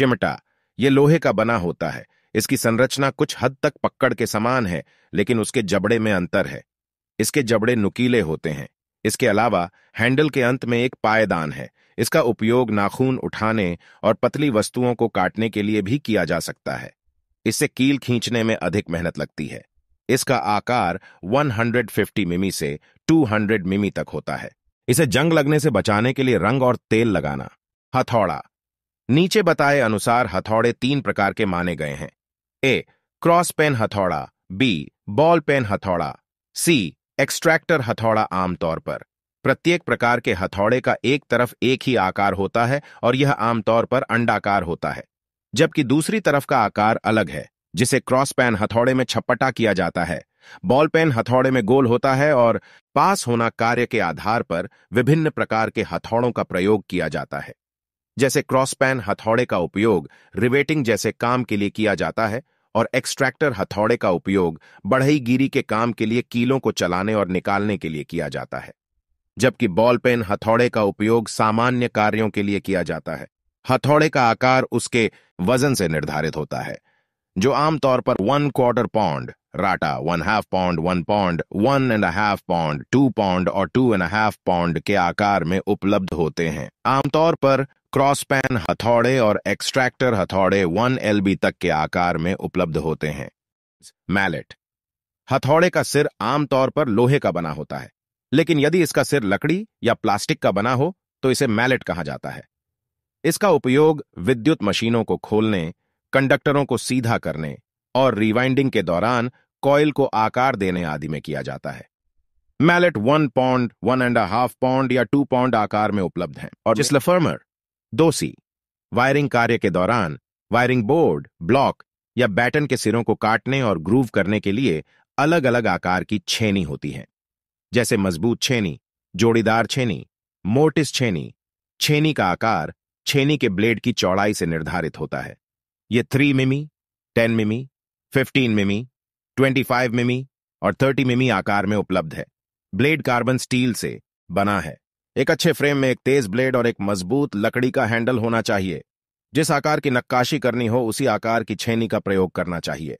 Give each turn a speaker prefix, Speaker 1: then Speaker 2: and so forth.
Speaker 1: चिमटा ये लोहे का बना होता है इसकी संरचना कुछ हद तक पक्कड़ के समान है लेकिन उसके जबड़े में अंतर है इसके जबड़े नुकीले होते हैं इसके अलावा हैंडल के अंत में एक पायदान है इसका उपयोग नाखून उठाने और पतली वस्तुओं को काटने के लिए भी किया जा सकता है इससे कील खींचने में अधिक मेहनत लगती है इसका आकार 150 मिमी से 200 मिमी तक होता है इसे जंग लगने से बचाने के लिए रंग और तेल लगाना हथौड़ा नीचे बताए अनुसार हथौड़े तीन प्रकार के माने गए हैं ए क्रॉस पेन हथौड़ा बी बॉल पेन हथौड़ा सी एक्सट्रैक्टर हथौड़ा आमतौर पर प्रत्येक प्रकार के हथौड़े का एक तरफ एक ही आकार होता है और यह आमतौर पर अंडाकार होता है जबकि दूसरी तरफ का आकार अलग है जिसे क्रॉस पैन हथौड़े में छपटा किया जाता है बॉल पेन हथौड़े में गोल होता है और पास होना कार्य के आधार पर विभिन्न प्रकार के हथौड़ों का प्रयोग किया जाता है जैसे क्रॉसपैन हथौड़े का उपयोग रिवेटिंग जैसे काम के लिए किया जाता है और एक्सट्रैक्टर हथौड़े का उपयोग बढ़ई गिरी के काम के लिए कीलों को चलाने और निकालने के लिए किया जाता है जबकि बॉल पेन हथौड़े का उपयोग सामान्य कार्यों के लिए किया जाता है हथौड़े का आकार उसके वजन से निर्धारित होता है जो आमतौर पर वन क्वार्टर पाउंड राटा one half pound one pound one and half pound two pound और टू एंड हाफ पाउंड के आकार में उपलब्ध होते हैं आमतौर पर क्रॉस पैन हथौड़े और एक्सट्रैक्टर हथौड़े वन बी तक के आकार में उपलब्ध होते हैं मैलेट हथौड़े का सिर आमतौर पर लोहे का बना होता है लेकिन यदि इसका सिर लकड़ी या प्लास्टिक का बना हो तो इसे मैलेट कहा जाता है इसका उपयोग विद्युत मशीनों को खोलने कंडक्टरों को सीधा करने और रिवाइंडिंग के दौरान कॉयल को आकार देने आदि में किया जाता है mallet one pound one and half pound या टू पाउंड आकार में उपलब्ध हैं और जिसला फर्मर सी वायरिंग कार्य के दौरान वायरिंग बोर्ड ब्लॉक या बैटन के सिरों को काटने और ग्रूव करने के लिए अलग अलग आकार की छेनी होती है जैसे मजबूत छेनी जोड़ीदार छेनी मोटिस छेनी छेनी का आकार छेनी के ब्लेड की चौड़ाई से निर्धारित होता है ये थ्री मिमी टेन मिमी फिफ्टीन मिमी ट्वेंटी फाइव मिमी और थर्टी मिमी आकार में उपलब्ध है ब्लेड कार्बन स्टील से बना है एक अच्छे फ्रेम में एक तेज ब्लेड और एक मजबूत लकड़ी का हैंडल होना चाहिए जिस आकार की नक्काशी करनी हो उसी आकार की छेनी का प्रयोग करना चाहिए